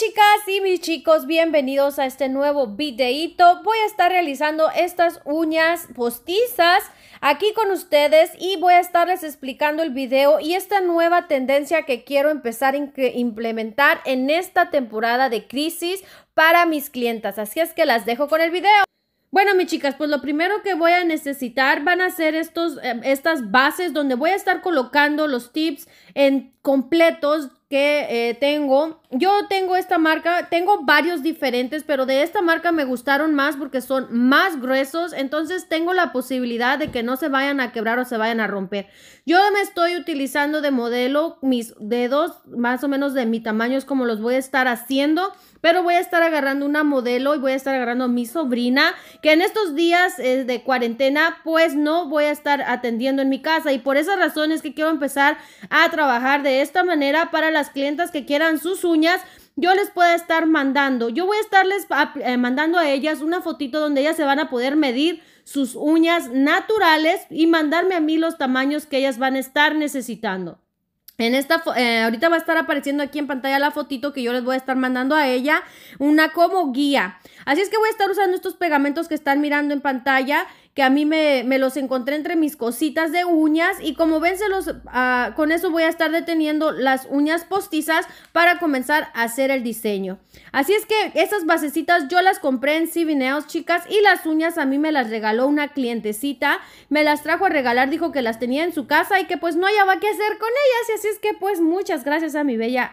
chicas y mis chicos, bienvenidos a este nuevo videito Voy a estar realizando estas uñas postizas aquí con ustedes y voy a estarles explicando el video y esta nueva tendencia que quiero empezar a implementar en esta temporada de crisis para mis clientas. Así es que las dejo con el video. Bueno, mis chicas, pues lo primero que voy a necesitar van a ser estos, em, estas bases donde voy a estar colocando los tips en completos que eh, tengo. Yo tengo esta marca, tengo varios diferentes, pero de esta marca me gustaron más porque son más gruesos, entonces tengo la posibilidad de que no se vayan a quebrar o se vayan a romper. Yo me estoy utilizando de modelo mis dedos, más o menos de mi tamaño es como los voy a estar haciendo, pero voy a estar agarrando una modelo y voy a estar agarrando a mi sobrina, que en estos días eh, de cuarentena pues no voy a estar atendiendo en mi casa y por esas razón que quiero empezar a trabajar de esta manera para la las clientas que quieran sus uñas, yo les pueda estar mandando. Yo voy a estarles eh, mandando a ellas una fotito donde ellas se van a poder medir sus uñas naturales y mandarme a mí los tamaños que ellas van a estar necesitando. En esta, eh, ahorita va a estar apareciendo aquí en pantalla la fotito que yo les voy a estar mandando a ella, una como guía. Así es que voy a estar usando estos pegamentos que están mirando en pantalla que a mí me, los encontré entre mis cositas de uñas y como ven, los, ah, con eso voy a estar deteniendo las uñas postizas para comenzar a hacer el diseño. Así es que esas basecitas yo las compré en Civineos, chicas, y las uñas a mí me las regaló una clientecita, me las trajo a regalar, dijo que las tenía en su casa y que pues no había qué hacer con ellas, y así es que pues muchas gracias a mi bella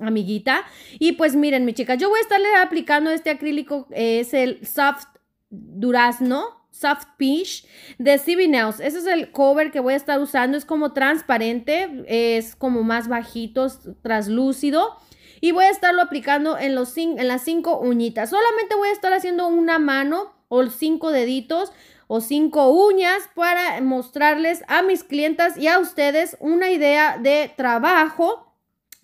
amiguita. Y pues miren, mi chicas, yo voy a estarle aplicando este acrílico, eh, es el soft durazno, Soft Peach de CB Nails. Ese es el cover que voy a estar usando. Es como transparente, es como más bajito, translúcido. Y voy a estarlo aplicando en, los, en las cinco uñitas. Solamente voy a estar haciendo una mano o cinco deditos o cinco uñas para mostrarles a mis clientas y a ustedes una idea de trabajo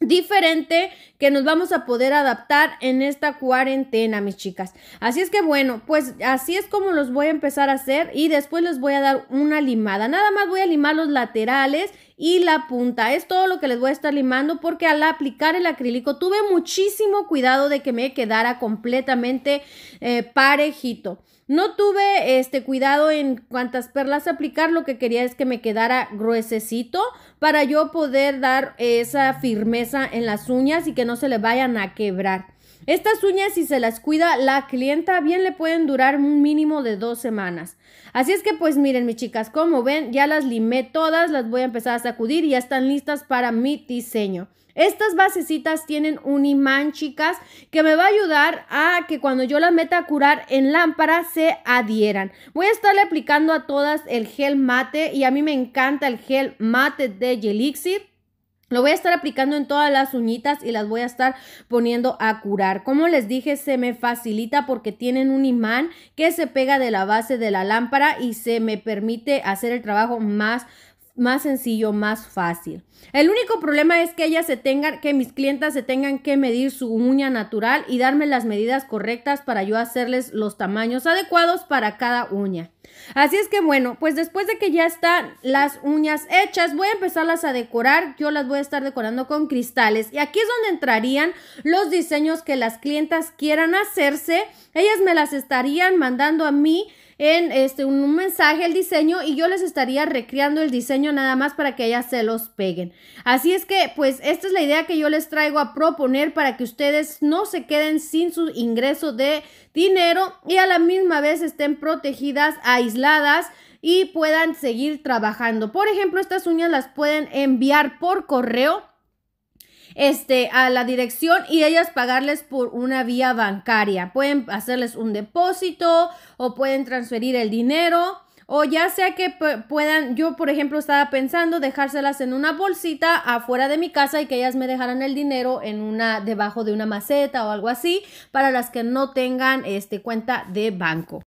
diferente que nos vamos a poder adaptar en esta cuarentena, mis chicas. Así es que bueno, pues así es como los voy a empezar a hacer y después les voy a dar una limada. Nada más voy a limar los laterales y la punta. Es todo lo que les voy a estar limando porque al aplicar el acrílico tuve muchísimo cuidado de que me quedara completamente eh, parejito. No tuve este cuidado en cuántas perlas aplicar, lo que quería es que me quedara gruesecito para yo poder dar esa firmeza en las uñas y que no se le vayan a quebrar. Estas uñas, si se las cuida la clienta, bien le pueden durar un mínimo de dos semanas. Así es que pues miren mis chicas, como ven, ya las limé todas, las voy a empezar a sacudir y ya están listas para mi diseño. Estas basecitas tienen un imán, chicas, que me va a ayudar a que cuando yo las meta a curar en lámpara se adhieran. Voy a estarle aplicando a todas el gel mate y a mí me encanta el gel mate de Gelixir. Lo voy a estar aplicando en todas las uñitas y las voy a estar poniendo a curar. Como les dije, se me facilita porque tienen un imán que se pega de la base de la lámpara y se me permite hacer el trabajo más más sencillo, más fácil. El único problema es que ellas se tengan, que mis clientas se tengan que medir su uña natural y darme las medidas correctas para yo hacerles los tamaños adecuados para cada uña. Así es que bueno, pues después de que ya están las uñas hechas, voy a empezarlas a decorar. Yo las voy a estar decorando con cristales. Y aquí es donde entrarían los diseños que las clientas quieran hacerse. Ellas me las estarían mandando a mí en este, un, mensaje el diseño y yo les estaría recreando el diseño nada más para que ellas se los peguen. Así es que, pues, esta es la idea que yo les traigo a proponer para que ustedes no se queden sin su ingreso de dinero y a la misma vez estén protegidas a aisladas y puedan seguir trabajando. Por ejemplo, estas uñas las pueden enviar por correo este, a la dirección y ellas pagarles por una vía bancaria. Pueden hacerles un depósito o pueden transferir el dinero. O ya sea que puedan, yo por ejemplo estaba pensando dejárselas en una bolsita afuera de mi casa y que ellas me dejaran el dinero en una, debajo de una maceta o algo así, para las que no tengan este, cuenta de banco.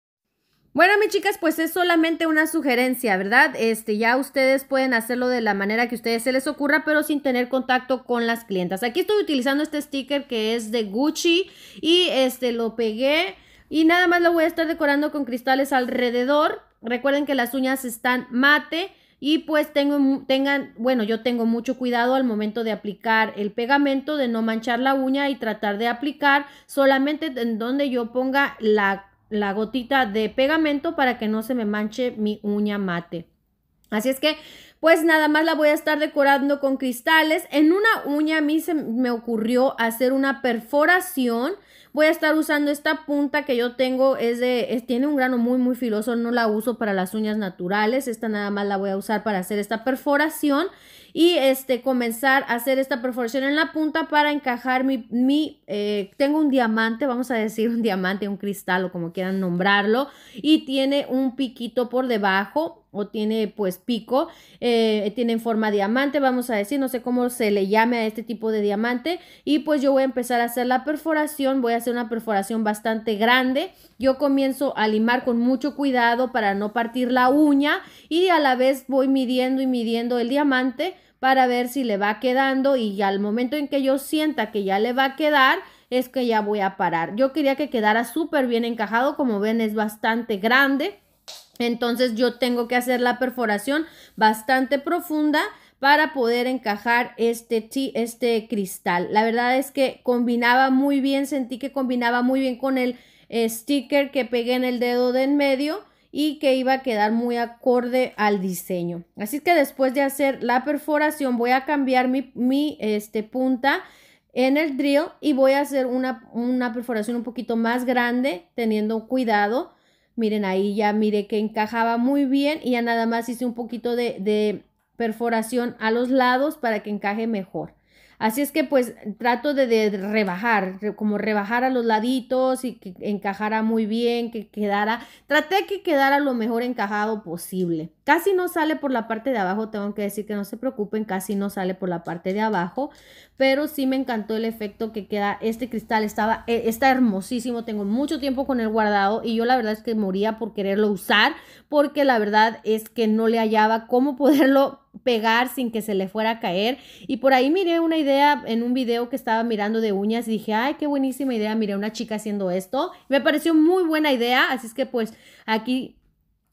Bueno, mis chicas, pues es solamente una sugerencia, ¿verdad? Este, ya ustedes pueden hacerlo de la manera que a ustedes se les ocurra, pero sin tener contacto con las clientas. Aquí estoy utilizando este sticker que es de Gucci y este lo pegué y nada más lo voy a estar decorando con cristales alrededor. Recuerden que las uñas están mate y pues tengo, tengan, bueno, yo tengo mucho cuidado al momento de aplicar el pegamento, de no manchar la uña y tratar de aplicar solamente en donde yo ponga la la gotita de pegamento para que no se me manche mi uña mate. Así es que, pues nada más la voy a estar decorando con cristales. En una uña a mí se me ocurrió hacer una perforación. Voy a estar usando esta punta que yo tengo, es de, tiene un grano muy muy filoso, no la uso para las uñas naturales, esta nada más la voy a usar para hacer esta perforación y este, comenzar a hacer esta perforación en la punta para encajar mi, mi eh, tengo un diamante, vamos a decir un diamante, un cristal o como quieran nombrarlo, y tiene un piquito por debajo o tiene pues pico, eh, tiene en forma diamante, vamos a decir, no sé cómo se le llame a este tipo de diamante, y pues yo voy a empezar a hacer la perforación, voy a hacer una perforación bastante grande, yo comienzo a limar con mucho cuidado para no partir la uña y a la vez voy midiendo y midiendo el diamante para ver si le va quedando y al momento en que yo sienta que ya le va a quedar, es que ya voy a parar. Yo quería que quedara súper bien encajado, como ven es bastante grande. Entonces yo tengo que hacer la perforación bastante profunda para poder encajar este, este cristal. La verdad es que combinaba muy bien, sentí que combinaba muy bien con el eh, sticker que pegué en el dedo de en medio y que iba a quedar muy acorde al diseño. Así que después de hacer la perforación voy a cambiar mi, mi este, punta en el drill y voy a hacer una, perforación un poquito más grande teniendo cuidado. Miren ahí ya mire que encajaba muy bien y ya nada más hice un poquito de, de perforación a los lados para que encaje mejor. Así es que pues trato de, rebajar, como rebajar a los laditos y que encajara muy bien, que quedara, traté que quedara lo mejor encajado posible. Casi no sale por la parte de abajo, tengo que decir que no se preocupen, casi no sale por la parte de abajo, pero sí me encantó el efecto que queda. Este cristal estaba, e, está hermosísimo, tengo mucho tiempo con él guardado y yo la verdad es que moría por quererlo usar porque la verdad es que no le hallaba cómo poderlo pegar sin que se le fuera a caer. Y por ahí miré una idea en un video que estaba mirando de uñas y dije, ay, qué buenísima idea, miré a una chica haciendo esto. Me pareció muy buena idea, así es que pues aquí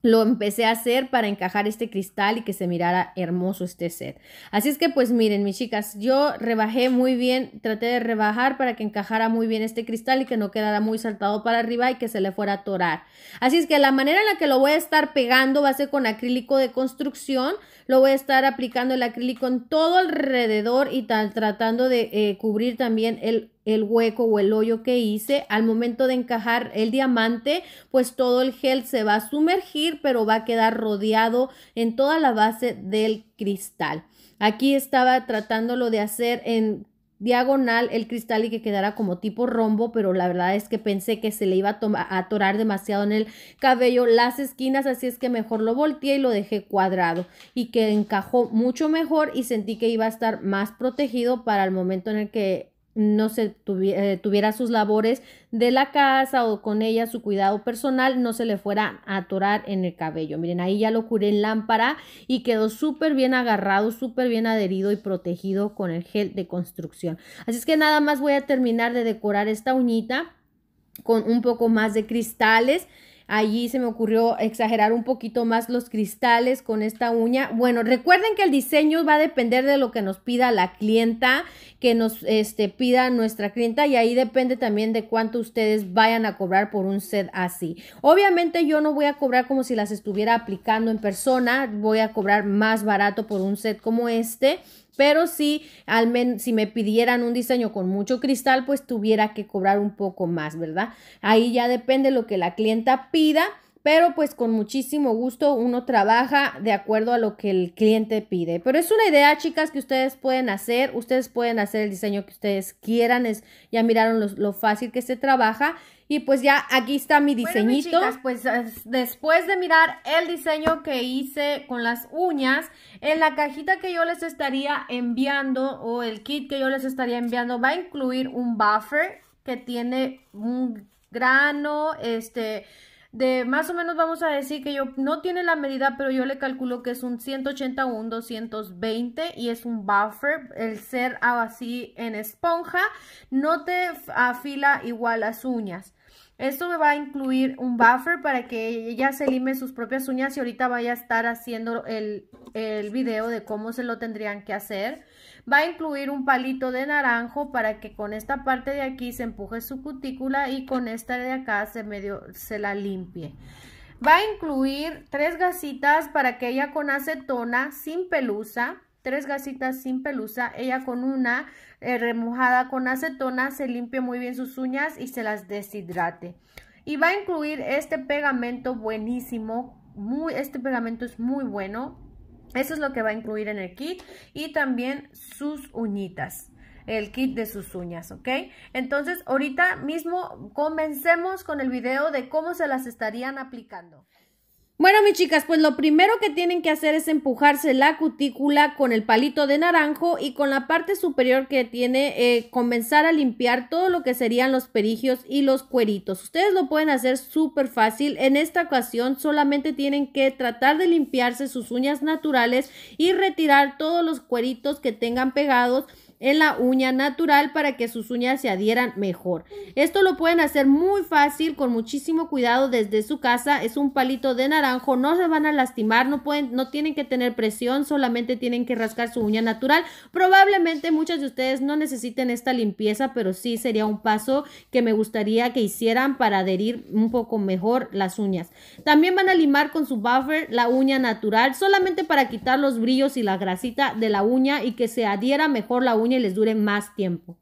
lo empecé a hacer para encajar este cristal y que se mirara hermoso este set. Así es que pues miren mis chicas, yo rebajé muy bien, traté de rebajar para que encajara muy bien este cristal y que no quedara muy saltado para arriba y que se le fuera a torar Así es que la manera en la que lo voy a estar pegando va a ser con acrílico de construcción lo voy a estar aplicando el acrílico en todo alrededor y tal, tratando de eh, cubrir también el el hueco o el hoyo que hice. Al momento de encajar el diamante, pues todo el gel se va a sumergir, pero va a quedar rodeado en toda la base del cristal. Aquí estaba tratándolo de hacer en diagonal el cristal y que quedara como tipo rombo, pero la verdad es que pensé que se le iba a, atorar demasiado en el cabello las esquinas, así es que mejor lo volteé y lo dejé cuadrado y que encajó mucho mejor y sentí que iba a estar más protegido para el momento en el que no se eh, tuviera sus labores de la casa o con ella su cuidado personal, no se le fuera a atorar en el cabello. Miren, ahí ya lo curé en lámpara y quedó súper bien agarrado, súper bien adherido y protegido con el gel de construcción. Así es que nada más voy a terminar de decorar esta uñita con un poco más de cristales Allí se me ocurrió exagerar un poquito más los cristales con esta uña. Bueno, recuerden que el diseño va a depender de lo que nos pida la clienta, que nos este, pida nuestra clienta y ahí depende también de cuánto ustedes vayan a cobrar por un set así. Obviamente yo no voy a cobrar como si las estuviera aplicando en persona, voy a cobrar más barato por un set como este pero al si me pidieran un diseño con mucho cristal, pues tuviera que cobrar un poco más, ¿verdad? Ahí ya depende lo que la clienta pida pero pues con muchísimo gusto uno trabaja de acuerdo a lo que el cliente pide. Pero es una idea, chicas, que ustedes pueden hacer, ustedes pueden hacer el diseño que ustedes quieran, ya miraron lo, fácil que se trabaja y pues ya aquí está mi diseñito. chicas, pues después de mirar el diseño que hice con las uñas, en la cajita que yo les estaría enviando o el kit que yo les estaría enviando va a incluir un buffer que tiene un grano, este de más o menos vamos a decir que yo no tiene la medida, pero yo le calculo que es un 180 un 220 y es un buffer. El ser así en esponja no te afila igual las uñas. Esto me va a incluir un buffer para que ella se lime sus propias uñas y ahorita vaya a estar haciendo el, el video de cómo se lo tendrían que hacer. Va a incluir un palito de naranjo para que con esta parte de aquí se empuje su cutícula y con esta de acá se, medio, se la limpie. Va a incluir tres gasitas para que ella con acetona sin pelusa, tres gasitas sin pelusa, ella con una eh, remojada con acetona, se limpie muy bien sus uñas y se las deshidrate. Y va a incluir este pegamento buenísimo, muy, este pegamento es muy bueno. Eso es lo que va a incluir en el kit y también sus uñitas el kit de sus uñas, ¿ok? Entonces, ahorita mismo comencemos con el video de cómo se las estarían aplicando. Bueno, mis chicas, pues lo primero que tienen que hacer es empujarse la cutícula con el palito de naranjo y con la parte superior que tiene, eh, comenzar a limpiar todo lo que serían los perigios y los cueritos. Ustedes lo pueden hacer súper fácil. En esta ocasión solamente tienen que tratar de limpiarse sus uñas naturales y retirar todos los cueritos que tengan pegados en la uña natural para que sus uñas se adhieran mejor. Esto lo pueden hacer muy fácil, con muchísimo cuidado desde su casa. Es un palito de naranjo, no se van a lastimar, no, pueden, no tienen que tener presión, solamente tienen que rascar su uña natural. Probablemente muchas de ustedes no necesiten esta limpieza, pero sí sería un paso que me gustaría que hicieran para adherir un poco mejor las uñas. También van a limar con su buffer la uña natural, solamente para quitar los brillos y la grasita de la uña y que se adhiera mejor la uña les dure más tiempo.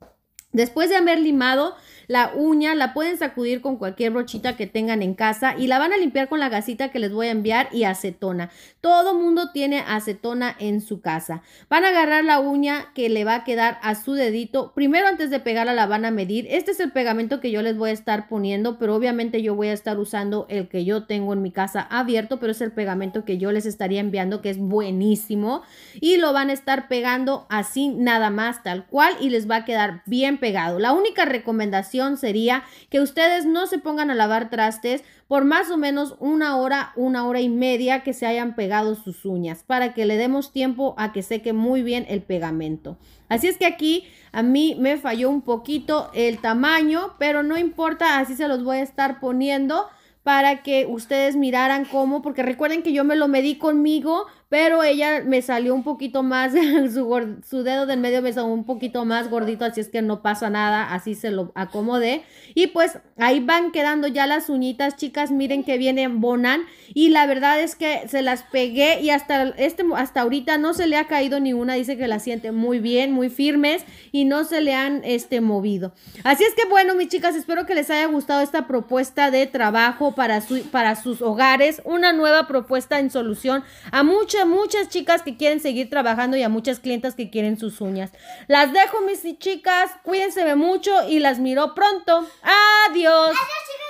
Después de haber limado la uña, la pueden sacudir con cualquier brochita que tengan en casa y la van a limpiar con la gasita que les voy a enviar y acetona. Todo mundo tiene acetona en su casa. Van a agarrar la uña que le va a quedar a su dedito. Primero antes de pegarla la van a medir. Este es el pegamento que yo les voy a estar poniendo, pero obviamente yo voy a estar usando el que yo tengo en mi casa abierto, pero es el pegamento que yo les estaría enviando que es buenísimo y lo van a estar pegando así nada más tal cual y les va a quedar bien pegado la única recomendación sería que ustedes no se pongan a lavar trastes por más o menos una hora, una hora y media que se hayan pegado sus uñas para que le demos tiempo a que seque muy bien el pegamento. Así es que aquí a mí me falló un poquito el tamaño, pero no importa, así se los voy a estar poniendo para que ustedes miraran cómo, porque recuerden que yo me lo medí conmigo, pero ella me salió un poquito más, su, dedo del medio me salió un poquito más gordito, así es que no pasa nada, así se lo acomodé. Y pues ahí van quedando ya las uñitas, chicas, miren que vienen bonan y la verdad es que se las pegué y hasta, este, hasta ahorita no se le ha caído ni una, dice que la siente muy bien, muy firmes y no se le han este, movido. Así es que bueno, mis chicas, espero que les haya gustado esta propuesta de trabajo para, para sus hogares, una nueva propuesta en solución a muchos muchas, muchas chicas que quieren seguir trabajando y a muchas clientas que quieren sus uñas. Las dejo, mis chicas. Cuídense mucho y las miro pronto. Adiós. Adiós,